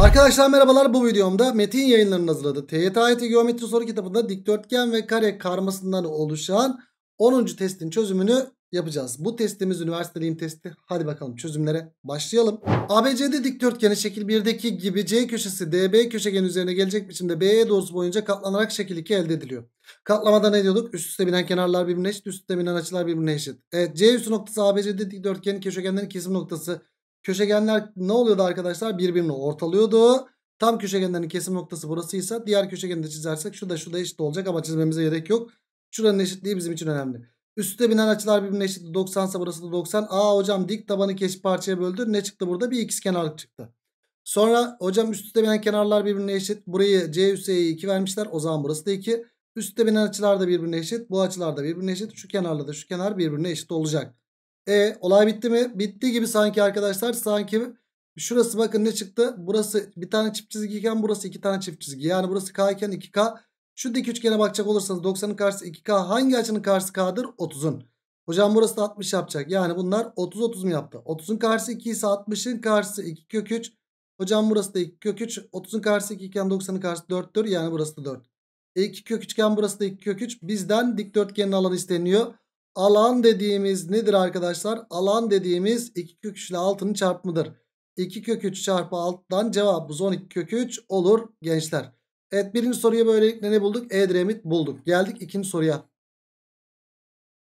Arkadaşlar merhabalar bu videomda Metin yayınlarının hazırladığı TYT Geometri Soru Kitabı'nda dikdörtgen ve kare karmasından oluşan 10. testin çözümünü yapacağız. Bu testimiz üniversiteliğim testi. Hadi bakalım çözümlere başlayalım. ABCD dikdörtgeni şekil 1'deki gibi C köşesi DB köşegen üzerine gelecek biçimde BE doğrusu boyunca katlanarak şekil 2 elde ediliyor. Katlamada ne diyorduk? Üst üste binen kenarlar birbirine eşit, üst üste binen açılar birbirine eşit. Evet C üstü noktası ABCD dikdörtgenin köşegenlerin kesim noktası Köşegenler ne oluyordu arkadaşlar? Birbirini ortalıyordu. Tam köşegenlerin kesim noktası burasıysa diğer köşegeni de çizersek şu da eşit olacak ama çizmemize gerek yok. Şuranın eşitliği bizim için önemli. Üstte binen açılar birbirine eşitli 90 ise burası da 90. Aa hocam dik tabanı keş parçaya böldü. Ne çıktı burada? Bir ikiz kenar çıktı. Sonra hocam üstte binen kenarlar birbirine eşit. Burayı C üssü E'yi 2 vermişler. O zaman burası da 2. Üstte binen açılar da birbirine eşit. Bu açılar da birbirine eşit. Şu kenarla da şu kenar birbirine eşit olacak. E olay bitti mi? Bitti gibi sanki arkadaşlar. Sanki şurası bakın ne çıktı? Burası bir tane çift çizgi iken burası iki tane çift çizgi. Yani burası K iken 2K. Şu dik üçgene bakacak olursanız 90'ın karşısı 2K. Hangi açının karşısı K'dır? 30'un. Hocam burası da 60 yapacak. Yani bunlar 30-30 mu yaptı? 30'un karşısı 2 ise 60'ın karşısı 2 kök 3. Hocam burası da 2 kök 3. 30'un karşısı 2 iken 90'ın karşısı 4'tür. Yani burası da 4. E 2 kök 3 iken burası da 2 kök 3. Bizden dikdörtgenin alanı isteniyor. Alan dediğimiz nedir arkadaşlar? Alan dediğimiz 2 kök 3 ile 6'nın çarpımıdır. 2 kök 3 çarpı 6'dan cevabımız 12 kök 3 olur gençler. Evet birinci soruya böylelikle ne bulduk? Edremit bulduk. Geldik ikinci soruya.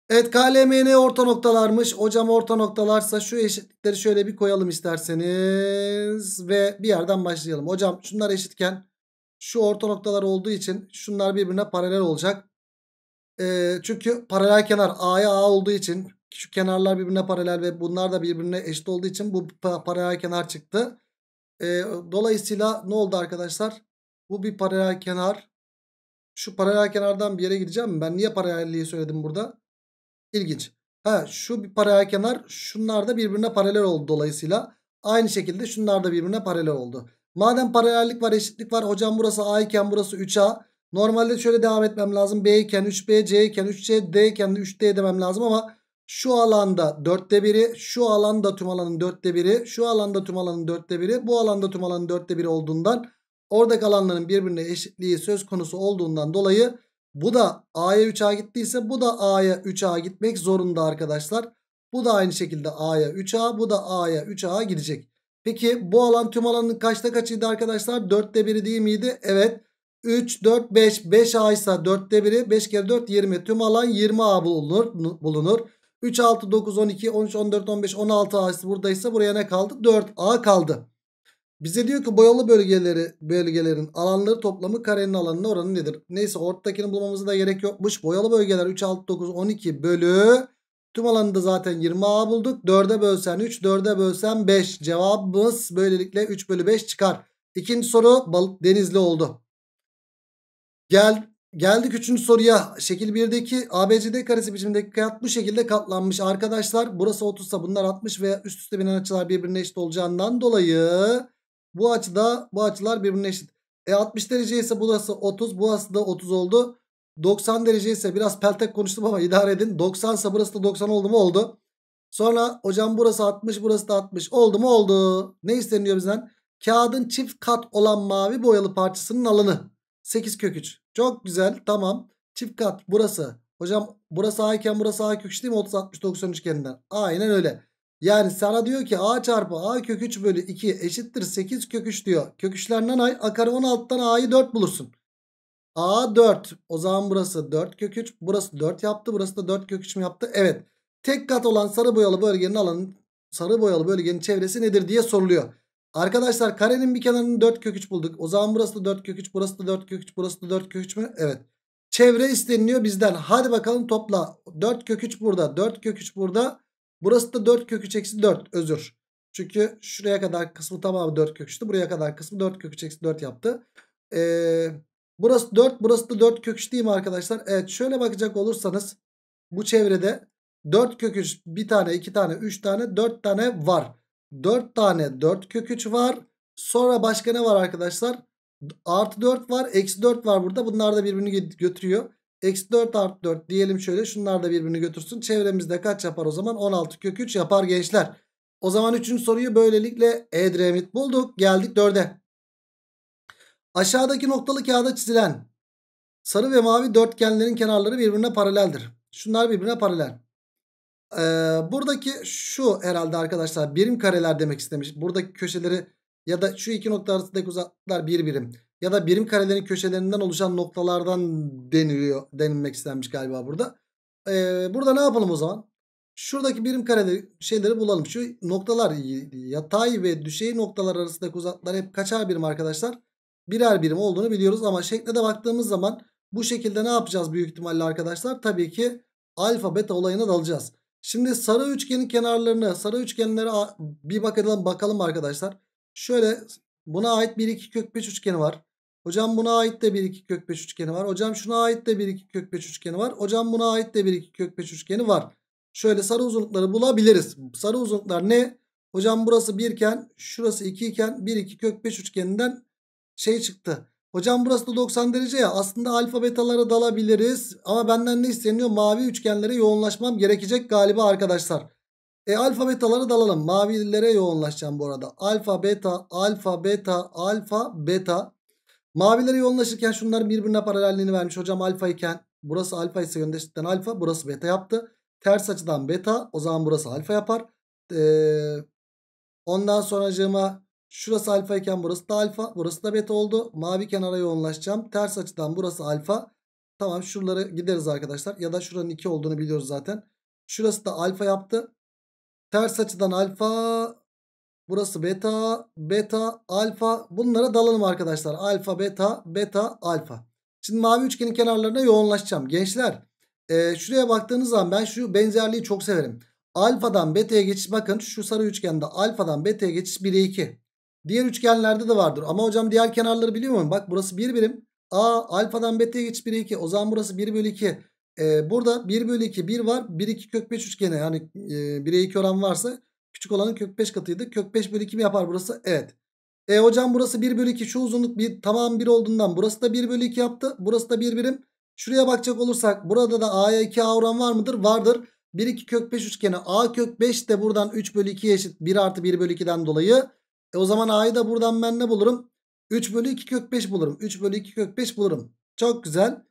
Evet KLMN orta noktalarmış. Hocam orta noktalarsa şu eşitlikleri şöyle bir koyalım isterseniz. Ve bir yerden başlayalım. Hocam şunlar eşitken şu orta noktalar olduğu için şunlar birbirine paralel olacak çünkü paralel kenar A'ya A olduğu için şu kenarlar birbirine paralel ve bunlar da birbirine eşit olduğu için bu paralel kenar çıktı. E, dolayısıyla ne oldu arkadaşlar? Bu bir paralel kenar. Şu paralel kenardan bir yere gideceğim. Ben niye paralelliği söyledim burada? İlginç. Ha, şu bir paralel kenar. Şunlar da birbirine paralel oldu dolayısıyla. Aynı şekilde şunlar da birbirine paralel oldu. Madem paralellik var eşitlik var. Hocam burası A iken burası 3A. Normalde şöyle devam etmem lazım. B iken 3B, C iken 3C, D iken 3D demem lazım ama şu alanda 4'te 1'i, şu alanda tüm alanın 4'te 1'i, şu alanda tüm alanın 4'te 1'i, bu alanda tüm alanın 4'te 1'i olduğundan oradaki alanların birbirine eşitliği söz konusu olduğundan dolayı bu da A'ya 3A gittiyse bu da A'ya 3A gitmek zorunda arkadaşlar. Bu da aynı şekilde A'ya 3A, bu da A'ya 3A gidecek. Peki bu alan tüm alanın kaçta kaçıydı arkadaşlar? 4'te 1'i değil miydi? Evet. 3, 4, 5. 5 A ise 4'te 1'i. 5 kere 4 20. Tüm alan 20 A bulunur. bulunur. 3, 6, 9, 12, 13, 14, 15, 16 A'sı buradaysa buraya ne kaldı? 4 A kaldı. Bize diyor ki boyalı bölgeleri bölgelerin alanları toplamı karenin alanına oranı nedir? Neyse ortadakini bulmamıza da gerek yokmuş. Boyalı bölgeler 3, 6, 9, 12 bölü. Tüm alanı da zaten 20 A bulduk. 4'e bölsen 3, 4'e bölsen 5. Cevabımız böylelikle 3 bölü 5 çıkar. İkinci soru balık denizli oldu. Gel Geldik üçüncü soruya. Şekil 1'deki ABCD karesi biçimindeki kağıt bu şekilde katlanmış. Arkadaşlar burası 30 ise bunlar 60 ve üst üste binen açılar birbirine eşit olacağından dolayı bu açıda bu açılar birbirine eşit. E 60 derece ise burası 30 burası da 30 oldu. 90 derece ise biraz peltek konuştum ama idare edin. 90 ise burası da 90 oldu mu oldu. Sonra hocam burası 60 burası da 60 oldu mu oldu. Ne isteniyor bizden? Kağıdın çift kat olan mavi boyalı parçasının alanı. 8 kök 3. Çok güzel tamam. Çift kat burası. Hocam burası A iken burası A kök 3 değil mi? 30 60 90 üçgeninden. Aynen öyle. Yani sana diyor ki A çarpı A kök 3 bölü 2 eşittir 8 kök 3 diyor. Kök 3'lerden akar 16'dan A'yı 4 bulursun. A 4. O zaman burası 4 kök 3. Burası 4 yaptı. Burası da 4 kök 3 mü yaptı? Evet. Tek kat olan sarı boyalı bölgenin alanı sarı boyalı bölgenin çevresi nedir diye soruluyor. Arkadaşlar karenin bir kenarının 4 kök 3 bulduk. O zaman burası da 4 kök 3 burası da 4 kök 3 burası da 4 kök 3 mü? Evet. Çevre isteniliyor bizden. Hadi bakalım topla. 4 kök 3 burada 4 kök 3 burada. Burası da 4 kök 3 eksi 4 özür. Çünkü şuraya kadar kısmı tamamı 4 kök 3'tü. Buraya kadar kısmı 4 kök 3 eksi 4 yaptı. Ee, burası 4 burası da 4 kök 3 değil mi arkadaşlar? Evet şöyle bakacak olursanız bu çevrede 4 kök 3 bir tane 2 tane 3 tane 4 tane var. 4 tane 4 köküç var. Sonra başka ne var arkadaşlar? Artı 4 var. Eksi 4 var burada. Bunlar da birbirini götürüyor. Eksi 4 artı 4 diyelim şöyle. Şunlar da birbirini götürsün. Çevremizde kaç yapar o zaman? 16 kök 3 yapar gençler. O zaman 3. soruyu böylelikle Edremit bulduk. Geldik 4'e. Aşağıdaki noktalı kağıda çizilen sarı ve mavi dörtgenlerin kenarları birbirine paraleldir. Şunlar birbirine paralel e, buradaki şu herhalde arkadaşlar birim kareler demek istemiş. Buradaki köşeleri ya da şu iki nokta arasındaki uzaklıklar bir birim. Ya da birim karelerin köşelerinden oluşan noktalardan deniliyor, denilmek istenmiş galiba burada. Ee, burada ne yapalım o zaman? Şuradaki birim karede şeyleri bulalım. Şu noktalar yatay ve düşey noktalar arasındaki uzaklıklar hep kaçar birim arkadaşlar? Birer birim olduğunu biliyoruz ama şekle de baktığımız zaman bu şekilde ne yapacağız büyük ihtimalle arkadaşlar? Tabii ki alfa beta olayına dalacağız. Şimdi sarı üçgenin kenarlarını, sarı üçgenlere bir bakalım bakalım arkadaşlar. Şöyle buna ait 1 2 kök 5 üçgeni var. Hocam buna ait de 1 2 kök 5 üçgeni var. Hocam şuna ait de 1 2 kök 5 üçgeni var. Hocam buna ait de 1 2 kök 5 üçgeni var. Şöyle sarı uzunlukları bulabiliriz. Sarı uzunluklar ne? Hocam burası 1 iken şurası 2 iken 1 2 kök 5 üçgeninden şey çıktı. Hocam burası da 90 derece ya aslında alfa betalara dalabiliriz. Ama benden ne isteniyor? Mavi üçgenlere yoğunlaşmam gerekecek galiba arkadaşlar. E alfa betalara dalalım. Mavilere yoğunlaşacağım bu arada. Alfa beta, alfa beta, alfa beta. Mavilere yoğunlaşırken şunlar birbirine paralelliğini vermiş. Hocam alfa iken burası alfa ise yöndeşlikten alfa. Burası beta yaptı. Ters açıdan beta. O zaman burası alfa yapar. Ee, ondan sonracığıma Şurası alfa iken burası da alfa. Burası da beta oldu. Mavi kenara yoğunlaşacağım. Ters açıdan burası alfa. Tamam şuraları gideriz arkadaşlar. Ya da şuranın 2 olduğunu biliyoruz zaten. Şurası da alfa yaptı. Ters açıdan alfa. Burası beta. Beta, alfa. Bunlara dalalım arkadaşlar. Alfa, beta, beta, alfa. Şimdi mavi üçgenin kenarlarına yoğunlaşacağım. Gençler e, şuraya baktığınız zaman ben şu benzerliği çok severim. Alfadan beta'ya geçiş bakın şu sarı üçgende alfadan beta'ya geçiş 1'e 2. Diğer üçgenlerde de vardır. Ama hocam diğer kenarları biliyor muyum? Bak burası 1 bir birim. A alfadan beta'ya geç 1'e 2. O zaman burası 1 bölü 2. Ee, burada 1 bölü 2 1 var. 1 2 kök 5 üçgeni. Yani e, 1'e 2 oran varsa küçük olanın kök 5 katıydı. Kök 5 bölü 2 mi yapar burası? Evet. E hocam burası 1 bölü 2 şu uzunluk bir, tamam 1 olduğundan burası da 1 bölü 2 yaptı. Burası da 1 birim. Şuraya bakacak olursak burada da a'ya 2 a oran var mıdır? Vardır. 1 2 kök 5 üçgeni a kök 5 de buradan 3 bölü 2 eşit 1 artı 1 bölü 2'den dolayı e o zaman a'yı da buradan ben ne bulurum? 3 bölü 2 kök 5 bulurum. 3 bölü 2 kök 5 bulurum. Çok güzel.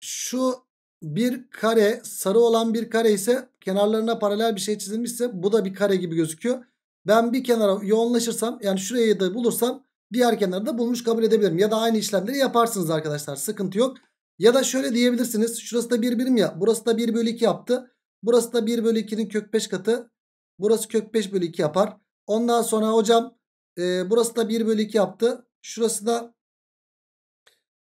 Şu bir kare sarı olan bir kare ise kenarlarına paralel bir şey çizilmişse bu da bir kare gibi gözüküyor. Ben bir kenara yoğunlaşırsam yani şurayı da bulursam diğer kenarı da bulmuş kabul edebilirim. Ya da aynı işlemleri yaparsınız arkadaşlar sıkıntı yok. Ya da şöyle diyebilirsiniz şurası da bir birim ya burası da 1 bölü 2 yaptı. Burası da 1 bölü 2'nin kök 5 katı. Burası kök 5 bölü 2 yapar. Ondan sonra hocam e, burası da 1 bölü 2 yaptı. Şurası da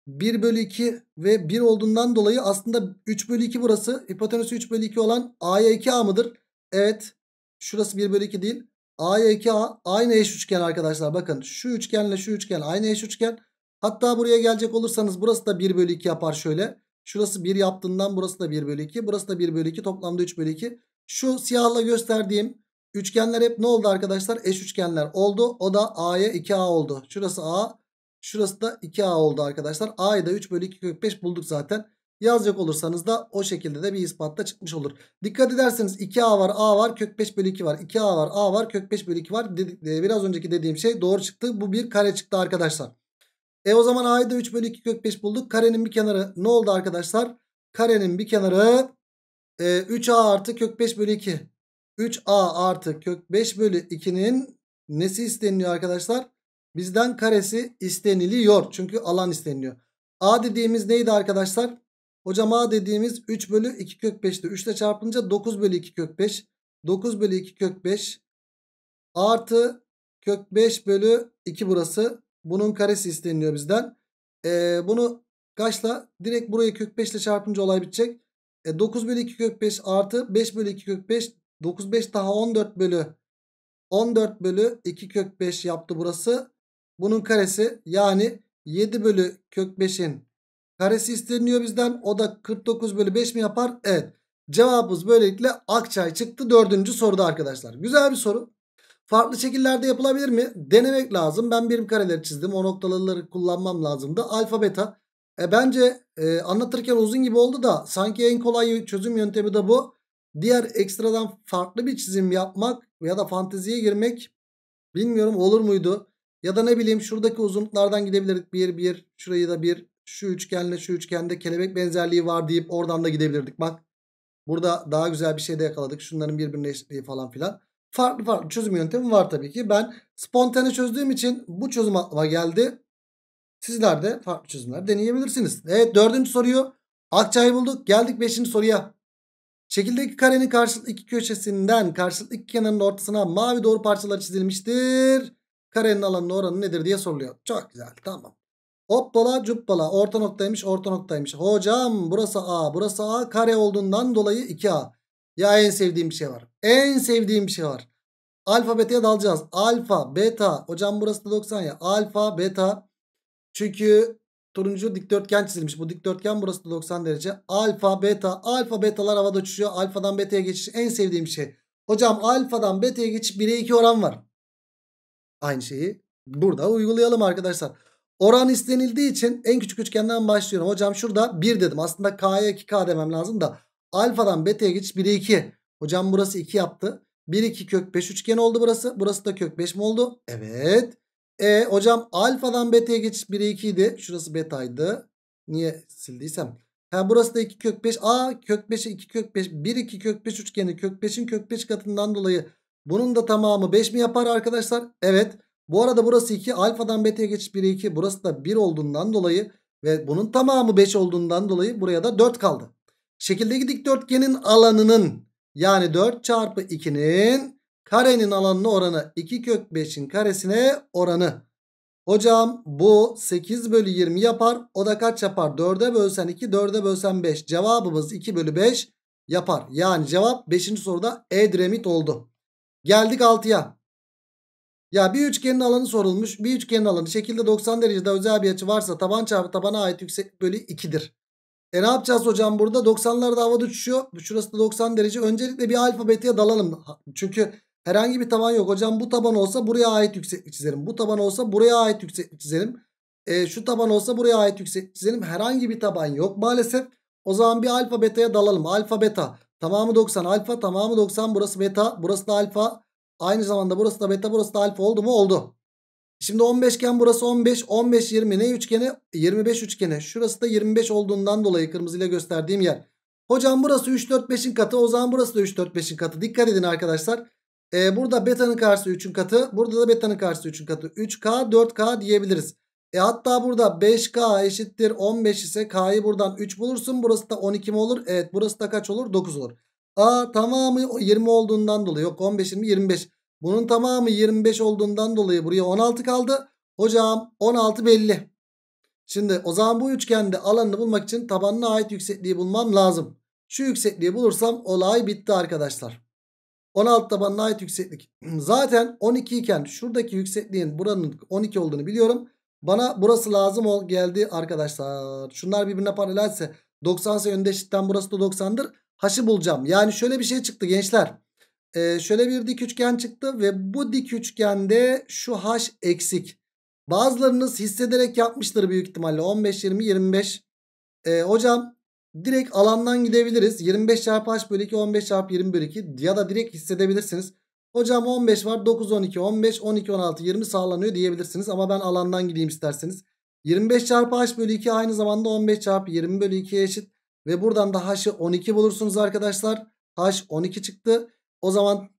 1 bölü 2 ve 1 olduğundan dolayı aslında 3 bölü 2 burası. Hipotenüsü 3 bölü 2 olan A'ya 2A mıdır? Evet. Şurası 1 bölü 2 değil. A'ya 2A aynı eş üçgen arkadaşlar. Bakın şu üçgenle şu üçgen aynı eş üçgen. Hatta buraya gelecek olursanız burası da 1 bölü 2 yapar şöyle. Şurası 1 yaptığından burası da 1 bölü 2. Burası da 1 bölü 2. Toplamda 3 bölü 2. Şu siyahla gösterdiğim Üçgenler hep ne oldu arkadaşlar? Eş üçgenler oldu. O da A'ya 2A oldu. Şurası A. Şurası da 2A oldu arkadaşlar. A'yı da 3 bölü 2 kök 5 bulduk zaten. Yazacak olursanız da o şekilde de bir ispatta çıkmış olur. Dikkat ederseniz 2A var A var kök 5 bölü 2 var. 2A var A var kök 5 bölü 2 var. E, biraz önceki dediğim şey doğru çıktı. Bu bir kare çıktı arkadaşlar. E o zaman A'yı da 3 bölü 2 kök 5 bulduk. Karenin bir kenarı ne oldu arkadaşlar? Karenin bir kenarı e, 3A artı kök 5 bölü 2. 3a artı kök 5 bölü 2'nin nesi isteniyor arkadaşlar? Bizden karesi isteniliyor. Çünkü alan isteniliyor. a dediğimiz neydi arkadaşlar? Hocam a dediğimiz 3 bölü 2 kök 5'ti. 3 ile çarpınca 9 bölü 2 kök 5. 9 bölü 2 kök 5 artı kök 5 bölü 2 burası. Bunun karesi isteniliyor bizden. Ee, bunu kaçla? Direkt buraya kök 5 ile çarpınca olay bitecek. E, 9 bölü 2 kök 5 artı 5 bölü 2 kök 5 95 daha 14 bölü 14 bölü 2 kök 5 yaptı burası. Bunun karesi yani 7 bölü kök 5'in karesi isteniyor bizden. O da 49 bölü 5 mi yapar? Evet. Cevabımız böylelikle Akçay çıktı. Dördüncü soruda arkadaşlar. Güzel bir soru. Farklı şekillerde yapılabilir mi? Denemek lazım. Ben birim kareleri çizdim. O noktaları kullanmam lazımdı. Alfa beta. E bence e, anlatırken uzun gibi oldu da sanki en kolay çözüm yöntemi de bu diğer ekstradan farklı bir çizim yapmak ya da fanteziye girmek bilmiyorum olur muydu? Ya da ne bileyim şuradaki uzunluklardan gidebilirdik. bir bir şurayı da bir şu üçgenle şu üçgende kelebek benzerliği var deyip oradan da gidebilirdik. Bak burada daha güzel bir şey de yakaladık. Şunların birbirine eşitliği falan filan. Farklı farklı çözüm yöntemi var tabii ki. Ben spontane çözdüğüm için bu çözüm aklıma geldi. Sizler de farklı çözümler deneyebilirsiniz. Evet dördüncü soruyu Akçay'ı bulduk. Geldik beşinci soruya. Çekildeki karenin karşılıklı iki köşesinden karşılıklı iki kenarının ortasına mavi doğru parçalar çizilmiştir. Karenin alanının oranı nedir diye soruluyor. Çok güzel tamam. Hoppala cuppala orta noktaymış orta noktaymış. Hocam burası A burası A kare olduğundan dolayı 2A. Ya en sevdiğim bir şey var. En sevdiğim bir şey var. Alfa beta'ya dalacağız. Alfa beta hocam burası da 90 ya. Alfa beta çünkü Turuncu dikdörtgen çizilmiş. Bu dikdörtgen burası da 90 derece. Alfa, beta. Alfa, betalar havada uçuşuyor. Alfadan beta'ya geçiş en sevdiğim şey. Hocam alfadan beta'ya geçiş 1'e 2 oran var. Aynı şeyi burada uygulayalım arkadaşlar. Oran istenildiği için en küçük üçgenden başlıyorum. Hocam şurada 1 dedim. Aslında k'ya 2k demem lazım da. Alfadan beta'ya geçiş 1'e 2. Hocam burası 2 yaptı. 1 2 kök 5 üçgen oldu burası. Burası da kök 5 mi oldu? Evet. E hocam alfadan beta'ya geçiş 1'e 2 idi. Şurası beta'ydı. Niye sildiysem. Ha, burası da 2 kök 5. A kök 5'e 2 kök 5. 1 2 kök 5 üçgeni kök 5'in kök 5 katından dolayı bunun da tamamı 5 mi yapar arkadaşlar? Evet. Bu arada burası 2. Alfadan beta'ya geçiş 1'e 2. Burası da 1 olduğundan dolayı ve bunun tamamı 5 olduğundan dolayı buraya da 4 kaldı. Şekildeki dikdörtgenin alanının yani 4 çarpı 2'nin Karenin alanına oranı 2 kök 5'in karesine oranı. Hocam bu 8 bölü 20 yapar. O da kaç yapar? 4'e bölsen 2, 4'e bölsen 5. Cevabımız 2 bölü 5 yapar. Yani cevap 5. soruda Edremit oldu. Geldik 6'ya. Ya bir üçgenin alanı sorulmuş. Bir üçgenin alanı şekilde 90 derecede özel bir açı varsa taban çarpı tabana ait yükseklik bölü 2'dir. E ne yapacağız hocam burada? 90'larda havada uçuşuyor. Şurası da 90 derece. Öncelikle bir alfabetiye dalalım. Çünkü Herhangi bir taban yok. Hocam bu taban olsa buraya ait yükseklik çizelim. Bu taban olsa buraya ait yükseklik çizelim. E, şu taban olsa buraya ait yükseklik çizelim. Herhangi bir taban yok maalesef. O zaman bir alfa beta'ya dalalım. Alfa beta. Tamamı 90 alfa tamamı 90 burası beta burası da alfa. Aynı zamanda burası da beta burası da alfa oldu mu oldu. Şimdi 15 iken burası 15 15 20 ne üçgeni 25 üçgeni. Şurası da 25 olduğundan dolayı kırmızıyla gösterdiğim yer. Hocam burası 3 4 5'in katı o zaman burası da 3 4 5'in katı. Dikkat edin arkadaşlar. E, burada beta'nın karşısı 3'ün katı. Burada da beta'nın karşısı 3'ün katı. 3K 4K diyebiliriz. E hatta burada 5K eşittir 15 ise K'yı buradan 3 bulursun. Burası da 12 mi olur? Evet burası da kaç olur? 9 olur. A tamamı 20 olduğundan dolayı yok 15 20 25. Bunun tamamı 25 olduğundan dolayı buraya 16 kaldı. Hocam 16 belli. Şimdi o zaman bu üçgende alanını bulmak için tabanına ait yüksekliği bulmam lazım. Şu yüksekliği bulursam olay bitti arkadaşlar. 16 tabanına ait yükseklik. Zaten 12 iken şuradaki yüksekliğin buranın 12 olduğunu biliyorum. Bana burası lazım ol geldi arkadaşlar. Şunlar birbirine paralelse 90 ise öndeşlikten burası da 90'dır. Haşı bulacağım. Yani şöyle bir şey çıktı gençler. Ee, şöyle bir dik üçgen çıktı ve bu dik üçgende şu haş eksik. Bazılarınız hissederek yapmıştır büyük ihtimalle. 15, 20, 25. Ee, hocam Direkt alandan gidebiliriz. 25 çarpı h bölü 2 15 çarpı 20 bölü 2 ya da direkt hissedebilirsiniz. Hocam 15 var 9 12 15 12 16 20 sağlanıyor diyebilirsiniz. Ama ben alandan gideyim isterseniz. 25 çarpı h bölü 2 aynı zamanda 15 çarpı 20 bölü 2'ye eşit. Ve buradan da h'ı 12 bulursunuz arkadaşlar. h 12 çıktı. O zaman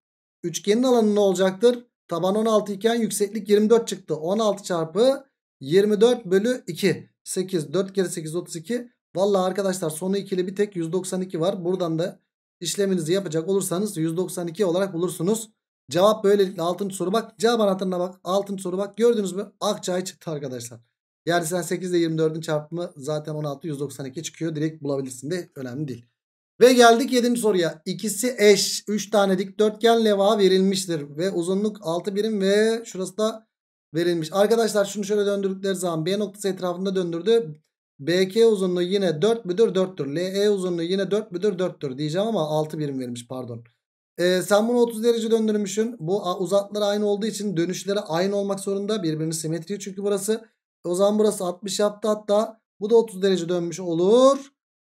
üçgenin alanı ne olacaktır? Taban 16 iken yükseklik 24 çıktı. 16 çarpı 24 bölü 2. 8 4 kere 8 32. Valla arkadaşlar sonu ile bir tek 192 var. Buradan da işleminizi yapacak olursanız 192 olarak bulursunuz. Cevap böylelikle 6. soru bak. Cevap anahtarına bak. 6. soru bak. Gördünüz mü? Akçay çıktı arkadaşlar. Yani sen 8 ile 24'ün çarpımı zaten 16 192 çıkıyor. Direkt bulabilirsin de önemli değil. Ve geldik 7. soruya. İkisi eş. 3 tane dikdörtgen leva verilmiştir. Ve uzunluk 6 birim ve şurası da verilmiş. Arkadaşlar şunu şöyle döndürdükleri zaman B noktası etrafında döndürdü. BK uzunluğu yine 4 müdür 4'tür. LE uzunluğu yine 4 müdür 4'tür diyeceğim ama 6 birim verilmiş pardon. Ee, sen bunu 30 derece döndürmüşsün. Bu uzakları aynı olduğu için dönüşleri aynı olmak zorunda. birbirini simetriği çünkü burası. O zaman burası 60 yaptı hatta. Bu da 30 derece dönmüş olur.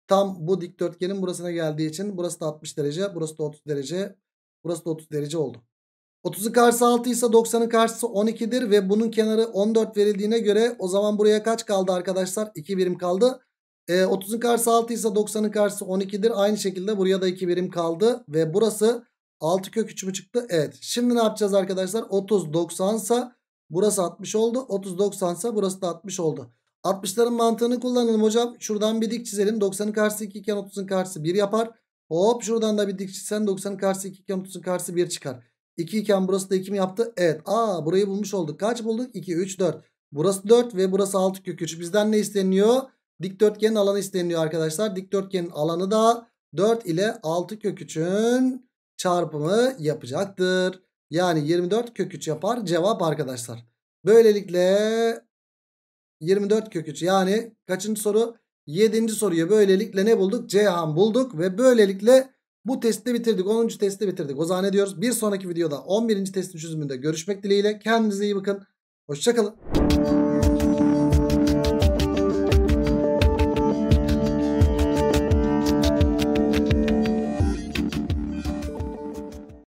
Tam bu dikdörtgenin burasına geldiği için burası da 60 derece. Burası da 30 derece. Burası da 30 derece oldu. 30'un karşısı 6 ise 90'ın karşısı 12'dir ve bunun kenarı 14 verildiğine göre o zaman buraya kaç kaldı arkadaşlar? 2 birim kaldı. E, 30'un karşısı 6 ise 90'ın karşısı 12'dir. Aynı şekilde buraya da 2 birim kaldı ve burası 6 kök 3 mü çıktı? Evet. Şimdi ne yapacağız arkadaşlar? 30 90 ise burası 60 oldu. 30 90 ise burası da 60 oldu. 60'ların mantığını kullanalım hocam. Şuradan bir dik çizelim. 90'ın karşısı 2 iken 30'un karşısı 1 yapar. Hop şuradan da bir dik çizsen 90'ın karşısı 2 iken 30'un karşısı 1 çıkar. 2 iken burası da 2 mi yaptı? Evet. Aa burayı bulmuş olduk. Kaç bulduk? 2, 3, 4. Burası 4 ve burası 6 kök 3. Bizden ne isteniyor? Dikdörtgenin alanı isteniyor arkadaşlar. Dikdörtgenin alanı da 4 ile 6 kök 3'ün çarpımı yapacaktır. Yani 24 kök 3 yapar cevap arkadaşlar. Böylelikle 24 kök 3 yani kaçıncı soru? 7. soruyu böylelikle ne bulduk? Ceyhan bulduk ve böylelikle bu testi bitirdik. 10. testi bitirdik. O zaman ne diyoruz? Bir sonraki videoda 11. testin çözümünde görüşmek dileğiyle. Kendinize iyi bakın. Hoşçakalın.